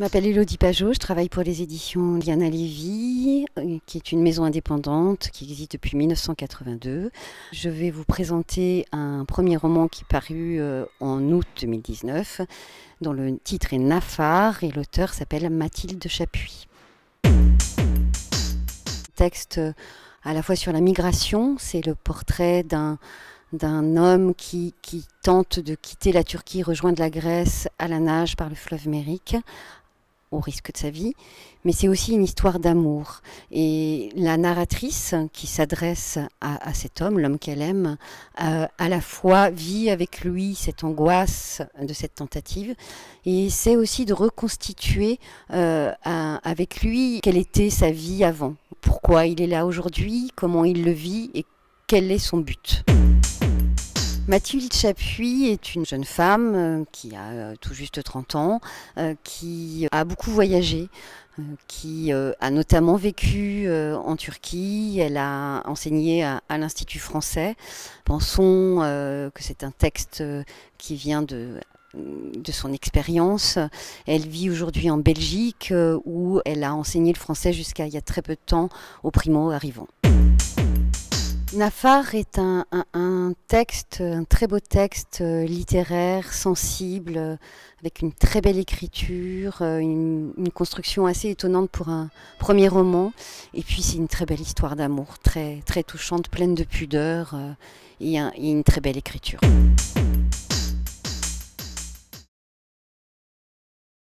Je m'appelle Elodie Pajot, je travaille pour les éditions Liana Lévy, euh, qui est une maison indépendante qui existe depuis 1982. Je vais vous présenter un premier roman qui paru euh, en août 2019, dont le titre est Nafar et l'auteur s'appelle Mathilde Chapuis. Texte euh, à la fois sur la migration, c'est le portrait d'un homme qui, qui, tente de quitter la Turquie, rejoindre la Grèce à la nage par le fleuve Mérique, au risque de sa vie, mais c'est aussi une histoire d'amour. Et la narratrice qui s'adresse à, cet homme, l'homme qu'elle aime, euh, à la fois vit avec lui cette angoisse de cette tentative et essaie aussi de reconstituer euh, avec lui quelle était sa vie avant, pourquoi il est là aujourd'hui, comment il le vit et quel est son but. Mathilde Chapuis est une jeune femme euh, qui a euh, tout juste 30 ans, euh, qui a beaucoup voyagé, qui a notamment vécu en Turquie, elle a enseigné à, l'Institut français. Pensons que c'est un texte qui vient de mm, de son expérience. Elle vit aujourd'hui en Belgique où elle a enseigné le français jusqu'à il y a très peu de temps au primo arrivant. Nafar est un, texte, un très beau texte euh, littéraire, sensible, euh, avec une très belle écriture, euh, une, construction assez étonnante pour un premier roman. Et puis c'est une très belle histoire d'amour, très, très touchante, pleine de pudeur et une très belle écriture.